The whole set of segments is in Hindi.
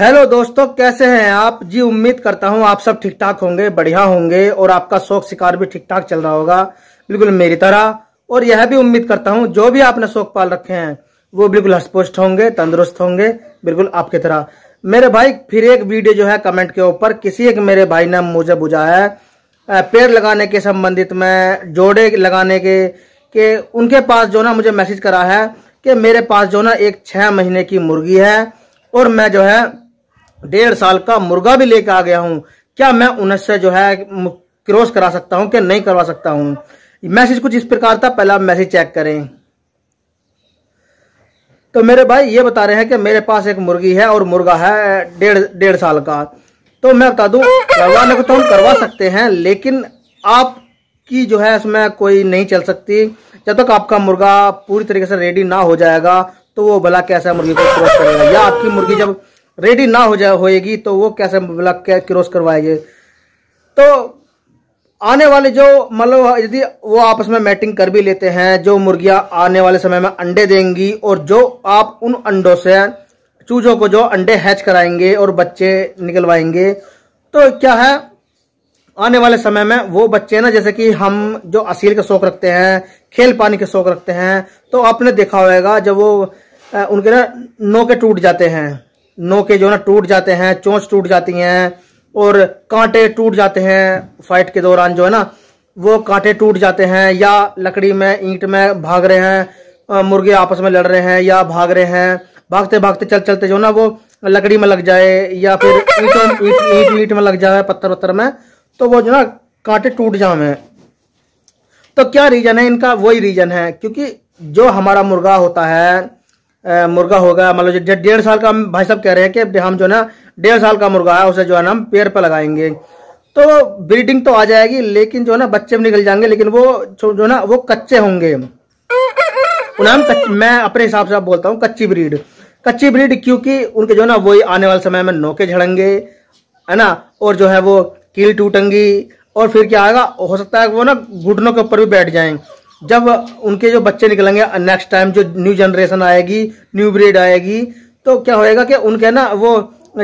हेलो दोस्तों कैसे हैं आप जी उम्मीद करता हूं आप सब ठीक ठाक होंगे बढ़िया होंगे और आपका शौक शिकार भी ठीक ठाक चल रहा होगा बिल्कुल मेरी तरह और यह भी उम्मीद करता हूं जो भी आपने शौक पाल रखे हैं वो बिल्कुल हस्पुष्ट होंगे तंदुरुस्त होंगे बिल्कुल आपकी तरह मेरे भाई फिर एक वीडियो जो है कमेंट के ऊपर किसी एक मेरे भाई ने मुझे बुझा है पेड़ लगाने के संबंधित में जोड़े लगाने के, के उनके पास जो ना मुझे मैसेज करा है कि मेरे पास जो ना एक छः महीने की मुर्गी है और मैं जो है डेढ़ साल का मुर्गा भी लेकर आ गया हूँ क्या मैं उनसे जो है क्रॉस करा सकता हूँ क्या नहीं करवा सकता हूँ मैसेज कुछ इस प्रकार था पहला आप मैसेज चेक करें तो मेरे भाई ये बता रहे हैं कि मेरे पास एक मुर्गी है और मुर्गा है डेढ़ डेढ़ साल का तो मैं बता दूं करवाने को तो हम करवा सकते हैं लेकिन आपकी जो है इसमें कोई नहीं चल सकती जब तक आपका मुर्गा पूरी तरीके से रेडी ना हो जाएगा तो वो भला कैसा मुर्गी को क्रॉस करेगा या आपकी मुर्गी जब रेडी ना हो जाए होएगी तो वो कैसे मतलब क्रॉस करवाएंगे तो आने वाले जो मतलब यदि वो आपस में मैटिंग कर भी लेते हैं जो मुर्गियां आने वाले समय में अंडे देंगी और जो आप उन अंडों से चूजों को जो अंडे हैच कराएंगे और बच्चे निकलवाएंगे तो क्या है आने वाले समय में वो बच्चे ना जैसे कि हम जो असील के शौक रखते हैं खेल पानी के शौक रखते हैं तो आपने देखा होगा जब वो उनके ना नोके टूट जाते हैं नोके जो ना टूट जाते हैं चोंच टूट जाती हैं और कांटे टूट जाते हैं फाइट के दौरान जो है ना वो कांटे टूट जाते हैं या लकड़ी में ईंट में भाग रहे हैं मुर्गे आपस में लड़ रहे हैं या भाग रहे हैं भागते भागते चल चलते जो ना वो लकड़ी में लग जाए या फिर ईंट ईंट ईंट में लग जाए पत्थर वत्थर में तो वो जो ना कांटे टूट जाए तो क्या रीजन है इनका वही रीजन है क्योंकि जो हमारा मुर्गा होता है मुर्गा होगा मान लो जो डेढ़ साल का भाई साहब कह रहे हैं कि हम जो है ना डेढ़ साल का मुर्गा है उसे जो है ना हम पेड़ पर लगाएंगे तो ब्रीडिंग तो आ जाएगी लेकिन जो है ना बच्चे भी निकल जाएंगे लेकिन वो जो ना वो कच्चे होंगे उन्हें मैं अपने हिसाब से आप बोलता हूँ कच्ची ब्रीड कच्ची ब्रीड क्योंकि उनके जो है ना वही आने वाले समय में नोके झड़ेंगे है ना और जो है वो कील टूटेंगी और फिर क्या आएगा हो सकता है वो ना घुटनों के ऊपर भी बैठ जाएंगे जब उनके जो बच्चे निकलेंगे नेक्स्ट uh, टाइम जो न्यू जनरेशन आएगी न्यू ब्रीड आएगी तो क्या होएगा कि उनके ना वो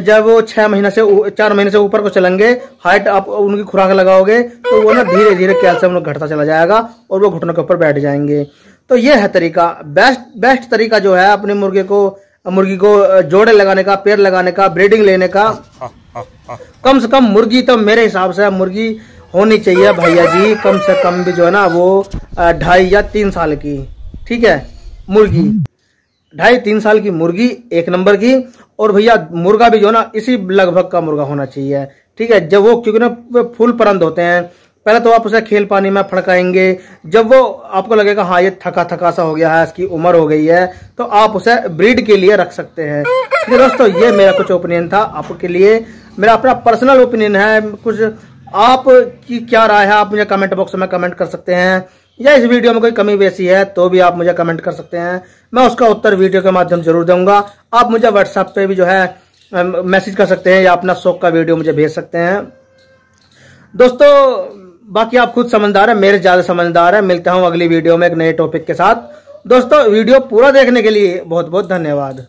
जब वो छह महीने से चार महीने से ऊपर को चलेंगे हाइट आप उनकी खुराक लगाओगे तो वो ना धीरे धीरे कैल्शियम घटता चला जाएगा और वो घुटनों के ऊपर बैठ जाएंगे तो ये है तरीका बेस्ट बेस्ट तरीका जो है अपने मुर्गे को मुर्गी को uh, जोड़े लगाने का पेड़ लगाने का ब्रीडिंग लेने का हाँ, हाँ, हाँ। कम से कम मुर्गी तो मेरे हिसाब से मुर्गी होनी चाहिए भैया जी कम से कम भी जो है ना वो ढाई या तीन साल की ठीक है मुर्गी ढाई तीन साल की मुर्गी एक नंबर की और भैया मुर्गा भी जो है ना इसी लगभग का मुर्गा होना चाहिए ठीक है जब वो क्योंकि ना वे फूल परंद होते हैं पहले तो आप उसे खेल पानी में फड़काएंगे जब वो आपको लगेगा हाँ ये थका थका सा हो गया है इसकी उम्र हो गई है तो आप उसे ब्रीड के लिए रख सकते हैं दोस्तों ये मेरा कुछ ओपिनियन था आपके लिए मेरा अपना पर्सनल ओपिनियन है कुछ आप की क्या राय है आप मुझे कमेंट बॉक्स में कमेंट कर सकते हैं या इस वीडियो में कोई कमी वैसी है तो भी आप मुझे कमेंट कर सकते हैं मैं उसका उत्तर वीडियो के माध्यम जरूर दूंगा आप मुझे व्हाट्सएप पे भी जो है मैसेज कर सकते हैं या अपना शौक का वीडियो मुझे भेज सकते हैं दोस्तों बाकी आप खुद समझदार है मेरे ज़्यादा समझदार है मिलता हूँ अगली वीडियो में एक नए टॉपिक के साथ दोस्तों वीडियो पूरा देखने के लिए बहुत बहुत धन्यवाद